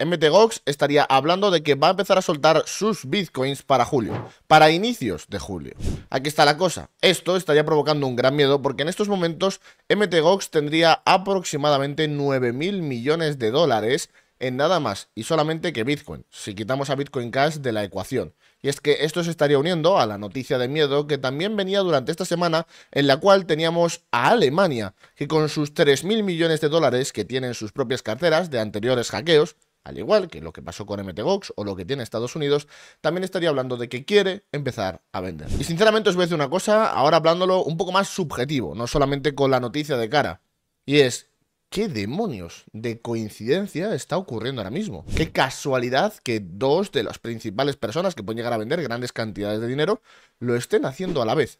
MTGOX estaría hablando de que va a empezar a soltar sus bitcoins para julio, para inicios de julio. Aquí está la cosa. Esto estaría provocando un gran miedo porque en estos momentos MTGOX tendría aproximadamente 9.000 millones de dólares en nada más y solamente que Bitcoin, si quitamos a Bitcoin Cash de la ecuación. Y es que esto se estaría uniendo a la noticia de miedo que también venía durante esta semana, en la cual teníamos a Alemania, que con sus 3.000 millones de dólares que tienen sus propias carteras de anteriores hackeos, al igual que lo que pasó con MTGOX o lo que tiene Estados Unidos, también estaría hablando de que quiere empezar a vender. Y sinceramente os voy a decir una cosa, ahora hablándolo un poco más subjetivo, no solamente con la noticia de cara, y es ¿Qué demonios de coincidencia está ocurriendo ahora mismo? Qué casualidad que dos de las principales personas que pueden llegar a vender grandes cantidades de dinero lo estén haciendo a la vez.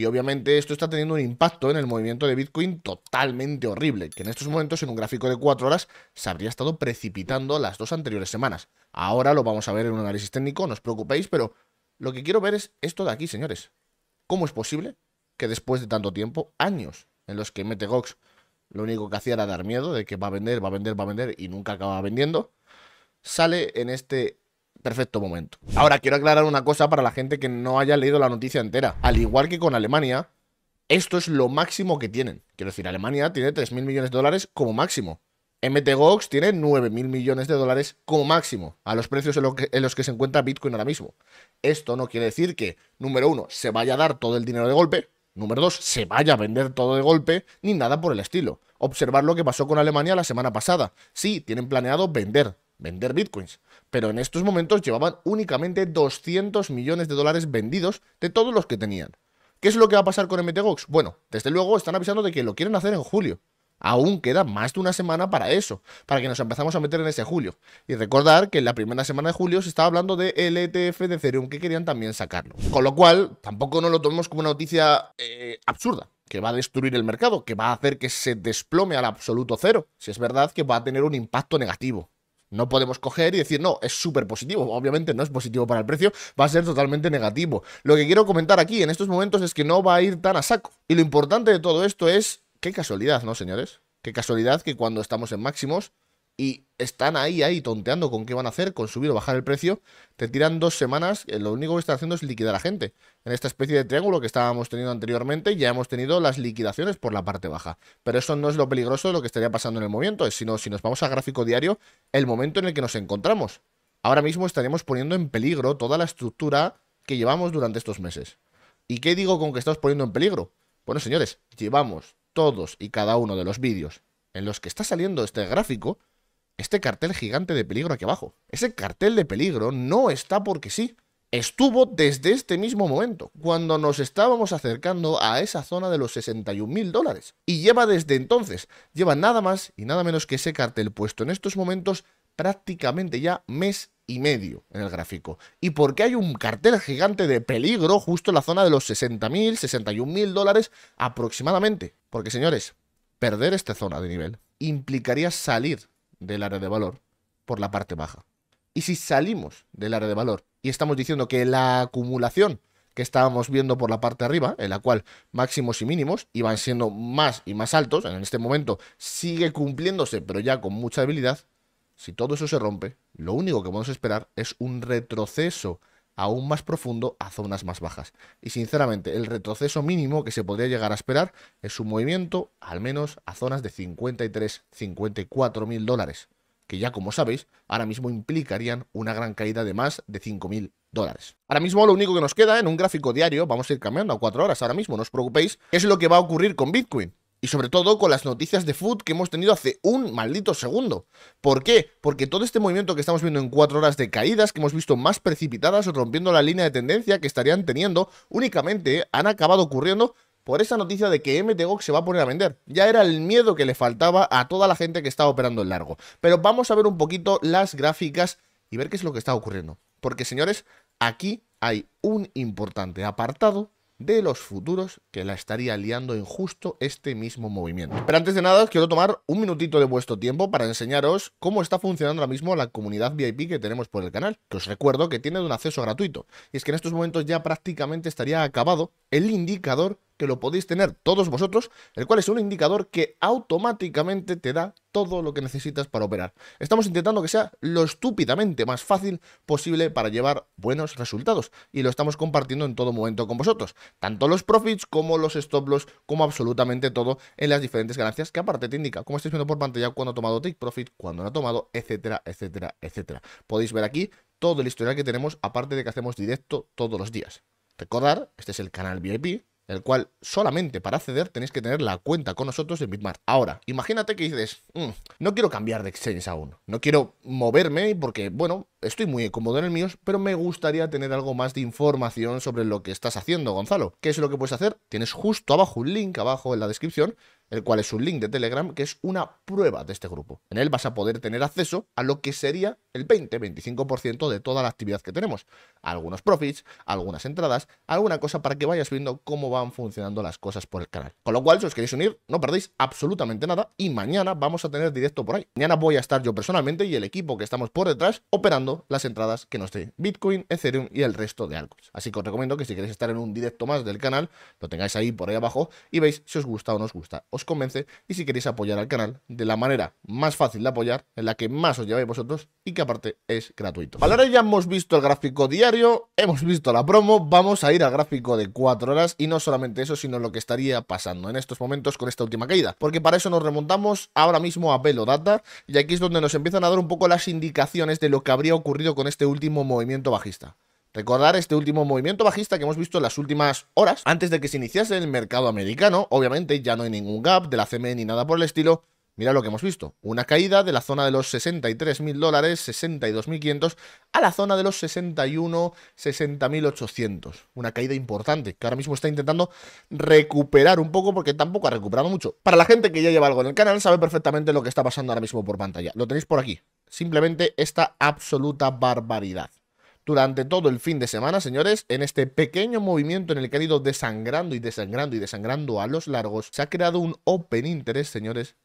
Y obviamente esto está teniendo un impacto en el movimiento de Bitcoin totalmente horrible, que en estos momentos en un gráfico de 4 horas se habría estado precipitando las dos anteriores semanas. Ahora lo vamos a ver en un análisis técnico, no os preocupéis, pero lo que quiero ver es esto de aquí, señores. ¿Cómo es posible que después de tanto tiempo, años en los que MeteGox lo único que hacía era dar miedo de que va a vender, va a vender, va a vender y nunca acaba vendiendo, sale en este perfecto momento. Ahora quiero aclarar una cosa para la gente que no haya leído la noticia entera. Al igual que con Alemania, esto es lo máximo que tienen. Quiero decir, Alemania tiene 3.000 millones de dólares como máximo. MTGOX tiene 9.000 millones de dólares como máximo a los precios en, los que se encuentra Bitcoin ahora mismo. Esto no quiere decir que, número uno, se vaya a dar todo el dinero de golpe, número dos, se vaya a vender todo de golpe, ni nada por el estilo. Observar lo que pasó con Alemania la semana pasada. Sí, tienen planeado vender vender bitcoins. Pero en estos momentos llevaban únicamente 200 millones de dólares vendidos de todos los que tenían. ¿Qué es lo que va a pasar con MTGOX? Bueno, desde luego están avisando de que lo quieren hacer en julio. Aún queda más de una semana para eso, para que nos empezamos a meter en ese julio. Y recordar que en la primera semana de julio se estaba hablando de ETF de Ethereum, que querían también sacarlo. Con lo cual, tampoco nos lo tomemos como una noticia eh, absurda, que va a destruir el mercado, que va a hacer que se desplome al absoluto cero, si es verdad que va a tener un impacto negativo. No podemos coger y decir, no, es súper positivo. Obviamente no es positivo para el precio, va a ser totalmente negativo. Lo que quiero comentar aquí en estos momentos es que no va a ir tan a saco. Y lo importante de todo esto es, qué casualidad, ¿no, señores? Qué casualidad que cuando estamos en máximos y están ahí, ahí, tonteando con qué van a hacer, con subir o bajar el precio, te tiran dos semanas, eh, lo único que están haciendo es liquidar a gente. En esta especie de triángulo que estábamos teniendo anteriormente, ya hemos tenido las liquidaciones por la parte baja. Pero eso no es lo peligroso de lo que estaría pasando en el momento, sino si nos vamos a gráfico diario, el momento en el que nos encontramos. Ahora mismo estaríamos poniendo en peligro toda la estructura que llevamos durante estos meses. ¿Y qué digo con que estamos poniendo en peligro? Bueno, señores, llevamos todos y cada uno de los vídeos en los que está saliendo este gráfico este cartel gigante de peligro aquí abajo. Ese cartel de peligro no está porque sí. Estuvo desde este mismo momento, cuando nos estábamos acercando a esa zona de los 61 mil dólares. Y lleva desde entonces, lleva nada más y nada menos que ese cartel puesto en estos momentos prácticamente ya mes y medio en el gráfico. Y porque hay un cartel gigante de peligro justo en la zona de los 60.000, 61.000 dólares aproximadamente. Porque señores, perder esta zona de nivel implicaría salir del área de valor por la parte baja. Y si salimos del área de valor y estamos diciendo que la acumulación que estábamos viendo por la parte arriba, en la cual máximos y mínimos iban siendo más y más altos, en este momento sigue cumpliéndose, pero ya con mucha debilidad, si todo eso se rompe, lo único que vamos a esperar es un retroceso aún más profundo a zonas más bajas. Y sinceramente, el retroceso mínimo que se podría llegar a esperar es un movimiento al menos a zonas de 53, 54 mil dólares, que ya como sabéis, ahora mismo implicarían una gran caída de más de 5 mil dólares. Ahora mismo lo único que nos queda en un gráfico diario, vamos a ir cambiando a 4 horas ahora mismo, no os preocupéis, es lo que va a ocurrir con Bitcoin. Y sobre todo con las noticias de Food que hemos tenido hace un maldito segundo. ¿Por qué? Porque todo este movimiento que estamos viendo en cuatro horas de caídas, que hemos visto más precipitadas o rompiendo la línea de tendencia que estarían teniendo, únicamente han acabado ocurriendo por esa noticia de que MTGOX se va a poner a vender. Ya era el miedo que le faltaba a toda la gente que estaba operando en largo. Pero vamos a ver un poquito las gráficas y ver qué es lo que está ocurriendo. Porque señores, aquí hay un importante apartado de los futuros que la estaría liando en justo este mismo movimiento. Pero antes de nada os quiero tomar un minutito de vuestro tiempo para enseñaros cómo está funcionando ahora mismo la comunidad VIP que tenemos por el canal, que os recuerdo que tiene un acceso gratuito. Y es que en estos momentos ya prácticamente estaría acabado el indicador que lo podéis tener todos vosotros, el cual es un indicador que automáticamente te da todo lo que necesitas para operar. Estamos intentando que sea lo estúpidamente más fácil posible para llevar buenos resultados y lo estamos compartiendo en todo momento con vosotros, tanto los profits como los stop loss, como absolutamente todo en las diferentes ganancias que aparte te indica, como estáis viendo por pantalla, cuando ha tomado take profit, cuando no ha tomado, etcétera, etcétera, etcétera. Podéis ver aquí todo el historial que tenemos, aparte de que hacemos directo todos los días. Recordar, este es el canal VIP, el cual solamente para acceder tenéis que tener la cuenta con nosotros en Bitmart. Ahora, imagínate que dices, mm, no quiero cambiar de exchange aún, no quiero moverme porque, bueno, estoy muy cómodo en el mío, pero me gustaría tener algo más de información sobre lo que estás haciendo, Gonzalo. ¿Qué es lo que puedes hacer? Tienes justo abajo un link, abajo en la descripción, el cual es un link de Telegram, que es una prueba de este grupo. En él vas a poder tener acceso a lo que sería el 20-25% de toda la actividad que tenemos. Algunos profits, algunas entradas, alguna cosa para que vayas viendo cómo van funcionando las cosas por el canal. Con lo cual, si os queréis unir, no perdéis absolutamente nada y mañana vamos a tener directo por ahí. Mañana voy a estar yo personalmente y el equipo que estamos por detrás operando las entradas que nos dé Bitcoin, Ethereum y el resto de altcoins. Así que os recomiendo que si queréis estar en un directo más del canal, lo tengáis ahí por ahí abajo y veis si os gusta o no os gusta, os convence y si queréis apoyar al canal de la manera más fácil de apoyar, en la que más os lleváis vosotros y que aparte es gratuito. ahora ya hemos visto el gráfico diario, hemos visto la promo, vamos a ir al gráfico de 4 horas y no solamente eso, sino lo que estaría pasando en estos momentos con esta última caída, porque para eso nos remontamos ahora mismo a Data, y aquí es donde nos empiezan a dar un poco las indicaciones de lo que habría ocurrido con este último movimiento bajista. Recordar este último movimiento bajista que hemos visto en las últimas horas, antes de que se iniciase el mercado americano, obviamente ya no hay ningún gap de la CME ni nada por el estilo, Mira lo que hemos visto, una caída de la zona de los 63.000 dólares, 62.500, a la zona de los 61, 60.800. Una caída importante, que ahora mismo está intentando recuperar un poco porque tampoco ha recuperado mucho. Para la gente que ya lleva algo en el canal, sabe perfectamente lo que está pasando ahora mismo por pantalla. Lo tenéis por aquí, simplemente esta absoluta barbaridad. Durante todo el fin de semana, señores, en este pequeño movimiento en el que ha ido desangrando y desangrando y desangrando a los largos, se ha creado un open interest, señores,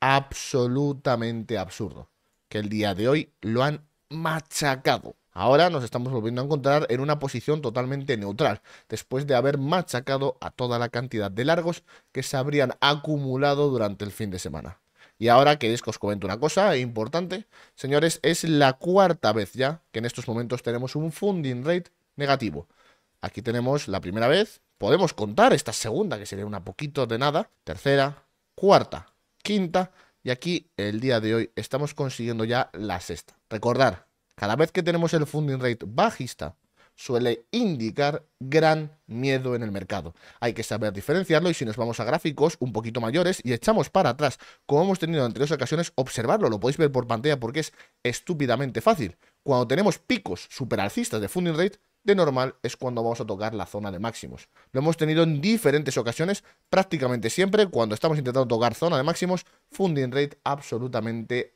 absolutamente absurdo. Que el día de hoy lo han machacado. Ahora nos estamos volviendo a encontrar en una posición totalmente neutral, después de haber machacado a toda la cantidad de largos que se habrían acumulado durante el fin de semana. Y ahora queréis que os comente una cosa importante, señores, es la cuarta vez ya que en estos momentos tenemos un funding rate negativo. Aquí tenemos la primera vez, podemos contar esta segunda, que sería una poquito de nada, tercera, cuarta, quinta, y aquí el día de hoy estamos consiguiendo ya la sexta. Recordar, cada vez que tenemos el funding rate bajista, suele indicar gran miedo en el mercado. Hay que saber diferenciarlo y si nos vamos a gráficos un poquito mayores y echamos para atrás, como hemos tenido en anteriores ocasiones, observarlo, lo podéis ver por pantalla porque es estúpidamente fácil. Cuando tenemos picos super alcistas de funding rate, de normal es cuando vamos a tocar la zona de máximos. Lo hemos tenido en diferentes ocasiones, prácticamente siempre cuando estamos intentando tocar zona de máximos, funding rate absolutamente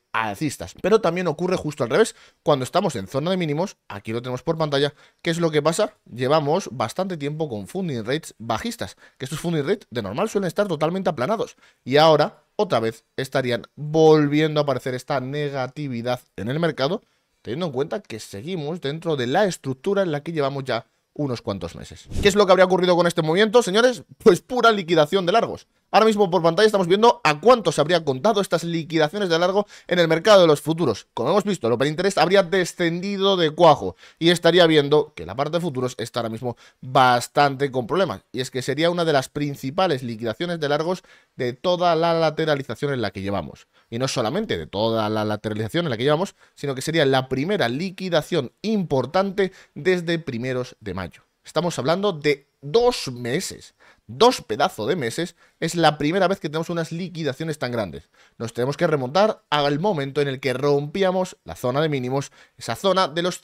pero también ocurre justo al revés. Cuando estamos en zona de mínimos, aquí lo tenemos por pantalla, ¿qué es lo que pasa? Llevamos bastante tiempo con funding rates bajistas, que estos funding rates de normal suelen estar totalmente aplanados. Y ahora, otra vez, estarían volviendo a aparecer esta negatividad en el mercado, teniendo en cuenta que seguimos dentro de la estructura en la que llevamos ya unos cuantos meses. ¿Qué es lo que habría ocurrido con este movimiento, señores? Pues pura liquidación de largos. Ahora mismo por pantalla estamos viendo a cuánto se habrían contado estas liquidaciones de largo en el mercado de los futuros. Como hemos visto, el Open Interest habría descendido de cuajo y estaría viendo que la parte de futuros está ahora mismo bastante con problemas. Y es que sería una de las principales liquidaciones de largos de toda la lateralización en la que llevamos. Y no solamente de toda la lateralización en la que llevamos, sino que sería la primera liquidación importante desde primeros de mayo. Estamos hablando de dos meses dos pedazos de meses, es la primera vez que tenemos unas liquidaciones tan grandes. Nos tenemos que remontar al momento en el que rompíamos la zona de mínimos, esa zona de los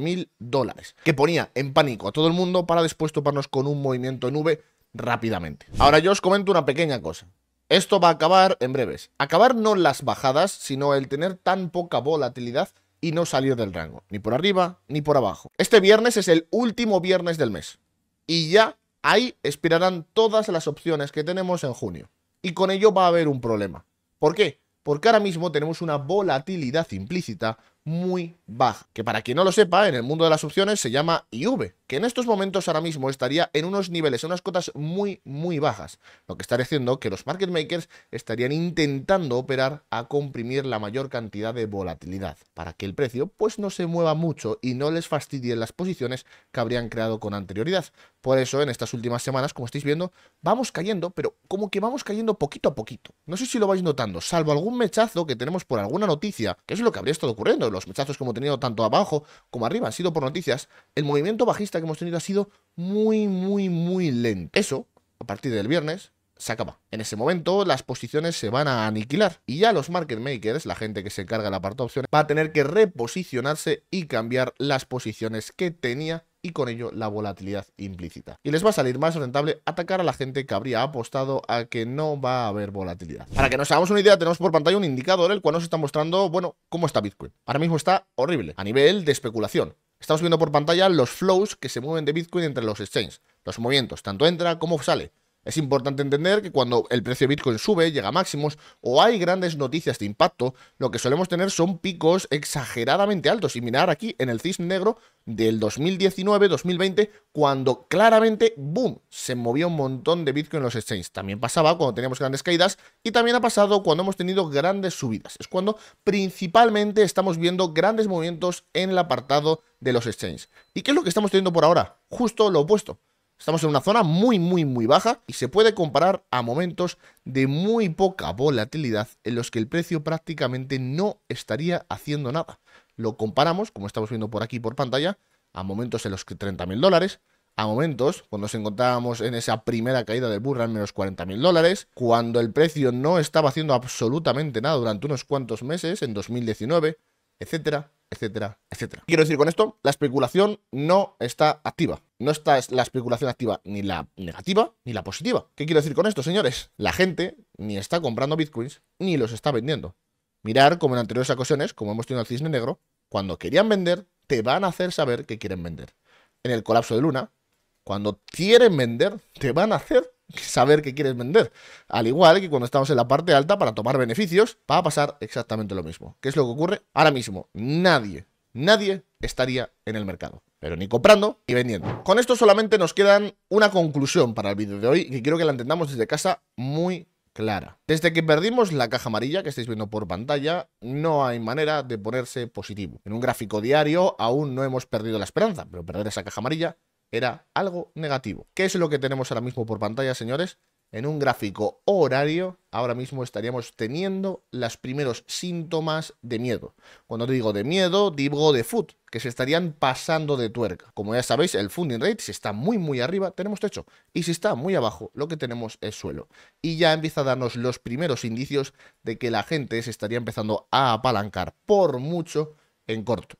mil dólares, que ponía en pánico a todo el mundo para después toparnos con un movimiento en V rápidamente. Ahora yo os comento una pequeña cosa. Esto va a acabar en breves. Acabar no las bajadas, sino el tener tan poca volatilidad y no salir del rango, ni por arriba ni por abajo. Este viernes es el último viernes del mes. Y ya Ahí expirarán todas las opciones que tenemos en junio. Y con ello va a haber un problema. ¿Por qué? Porque ahora mismo tenemos una volatilidad implícita muy baja, que para quien no lo sepa, en el mundo de las opciones se llama IV, que en estos momentos ahora mismo estaría en unos niveles, en unas cotas muy, muy bajas, lo que estaría haciendo que los market makers estarían intentando operar a comprimir la mayor cantidad de volatilidad, para que el precio pues no se mueva mucho y no les fastidie las posiciones que habrían creado con anterioridad, por eso en estas últimas semanas, como estáis viendo, vamos cayendo, pero como que vamos cayendo poquito a poquito. No sé si lo vais notando, salvo algún mechazo que tenemos por alguna noticia, que es lo que habría estado ocurriendo. Los mechazos que hemos tenido tanto abajo como arriba han sido por noticias. El movimiento bajista que hemos tenido ha sido muy, muy, muy lento. Eso, a partir del viernes, se acaba. En ese momento las posiciones se van a aniquilar y ya los market makers, la gente que se encarga la parte de opciones, va a tener que reposicionarse y cambiar las posiciones que tenía y con ello la volatilidad implícita. Y les va a salir más rentable atacar a la gente que habría apostado a que no va a haber volatilidad. Para que nos hagamos una idea, tenemos por pantalla un indicador el cual nos está mostrando, bueno, cómo está Bitcoin. Ahora mismo está horrible a nivel de especulación. Estamos viendo por pantalla los flows que se mueven de Bitcoin entre los exchanges, los movimientos, tanto entra como sale. Es importante entender que cuando el precio de Bitcoin sube, llega a máximos o hay grandes noticias de impacto, lo que solemos tener son picos exageradamente altos. Y mirar aquí en el cisne negro del 2019-2020, cuando claramente, boom, se movió un montón de Bitcoin en los exchanges. También pasaba cuando teníamos grandes caídas y también ha pasado cuando hemos tenido grandes subidas. Es cuando principalmente estamos viendo grandes movimientos en el apartado de los exchanges. ¿Y qué es lo que estamos teniendo por ahora? Justo lo opuesto. Estamos en una zona muy, muy, muy baja y se puede comparar a momentos de muy poca volatilidad en los que el precio prácticamente no estaría haciendo nada. Lo comparamos, como estamos viendo por aquí por pantalla, a momentos en los que 30.000 dólares, a momentos, cuando nos encontrábamos en esa primera caída del Burra en menos 40.000 dólares, cuando el precio no estaba haciendo absolutamente nada durante unos cuantos meses, en 2019, etcétera, etcétera, etcétera. Quiero decir con esto, la especulación no está activa. No está la especulación activa ni la negativa ni la positiva. ¿Qué quiero decir con esto, señores? La gente ni está comprando bitcoins ni los está vendiendo. Mirar como en anteriores ocasiones, como hemos tenido el cisne negro, cuando querían vender, te van a hacer saber que quieren vender. En el colapso de luna, cuando quieren vender, te van a hacer saber qué quieres vender. Al igual que cuando estamos en la parte alta para tomar beneficios, va a pasar exactamente lo mismo. ¿Qué es lo que ocurre? Ahora mismo, nadie, nadie estaría en el mercado. Pero ni comprando ni vendiendo. Con esto solamente nos quedan una conclusión para el vídeo de hoy que quiero que la entendamos desde casa muy clara. Desde que perdimos la caja amarilla que estáis viendo por pantalla, no hay manera de ponerse positivo. En un gráfico diario aún no hemos perdido la esperanza, pero perder esa caja amarilla era algo negativo. ¿Qué es lo que tenemos ahora mismo por pantalla, señores? En un gráfico horario, ahora mismo estaríamos teniendo los primeros síntomas de miedo. Cuando digo de miedo, digo de food, que se estarían pasando de tuerca. Como ya sabéis, el funding rate, si está muy, muy arriba, tenemos techo. Y si está muy abajo, lo que tenemos es suelo. Y ya empieza a darnos los primeros indicios de que la gente se estaría empezando a apalancar por mucho en corto.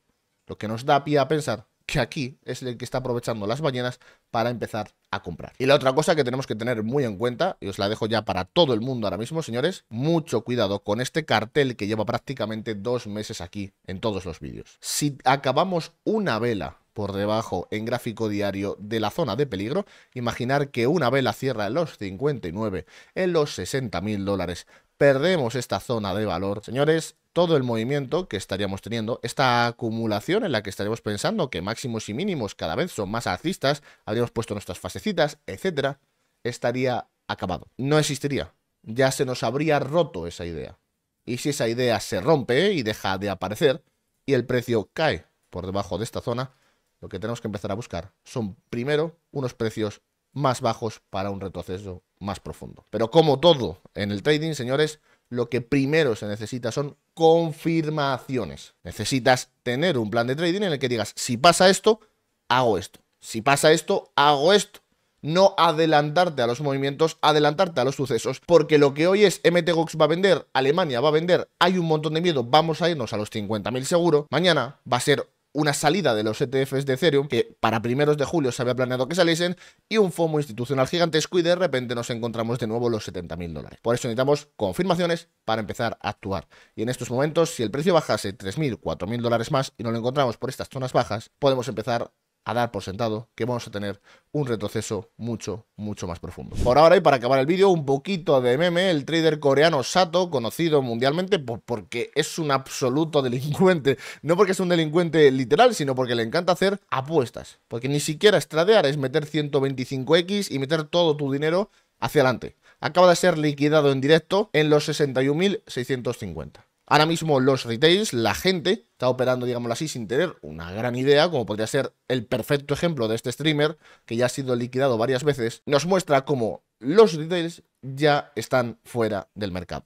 Lo que nos da pie a pensar que aquí es el que está aprovechando las ballenas para empezar a comprar. Y la otra cosa que tenemos que tener muy en cuenta, y os la dejo ya para todo el mundo ahora mismo, señores, mucho cuidado con este cartel que lleva prácticamente dos meses aquí en todos los vídeos. Si acabamos una vela por debajo en gráfico diario de la zona de peligro, imaginar que una vela cierra en los 59, en los 60 mil dólares, perdemos esta zona de valor, señores, todo el movimiento que estaríamos teniendo, esta acumulación en la que estaríamos pensando que máximos y mínimos cada vez son más alcistas, habríamos puesto nuestras fasecitas, etcétera, estaría acabado. No existiría. Ya se nos habría roto esa idea. Y si esa idea se rompe y deja de aparecer y el precio cae por debajo de esta zona, lo que tenemos que empezar a buscar son primero unos precios más bajos para un retroceso más profundo. Pero como todo en el trading, señores, lo que primero se necesita son confirmaciones. Necesitas tener un plan de trading en el que digas, si pasa esto, hago esto. Si pasa esto, hago esto. No adelantarte a los movimientos, adelantarte a los sucesos, porque lo que hoy es MTGOX va a vender, Alemania va a vender, hay un montón de miedo, vamos a irnos a los 50.000 seguro. Mañana va a ser una salida de los ETFs de Ethereum, que para primeros de julio se había planeado que saliesen, y un FOMO institucional gigantesco y de repente nos encontramos de nuevo los 70.000 dólares. Por eso necesitamos confirmaciones para empezar a actuar. Y en estos momentos, si el precio bajase 3.000, 4.000 dólares más y no lo encontramos por estas zonas bajas, podemos empezar a dar por sentado que vamos a tener un retroceso mucho, mucho más profundo. Por ahora y para acabar el vídeo, un poquito de meme, el trader coreano Sato, conocido mundialmente porque es un absoluto delincuente, no porque es un delincuente literal, sino porque le encanta hacer apuestas, porque ni siquiera estradear es meter 125X y meter todo tu dinero hacia adelante. Acaba de ser liquidado en directo en los 61.650. Ahora mismo los retails, la gente, está operando, digámoslo así, sin tener una gran idea, como podría ser el perfecto ejemplo de este streamer, que ya ha sido liquidado varias veces, nos muestra cómo los retails ya están fuera del mercado.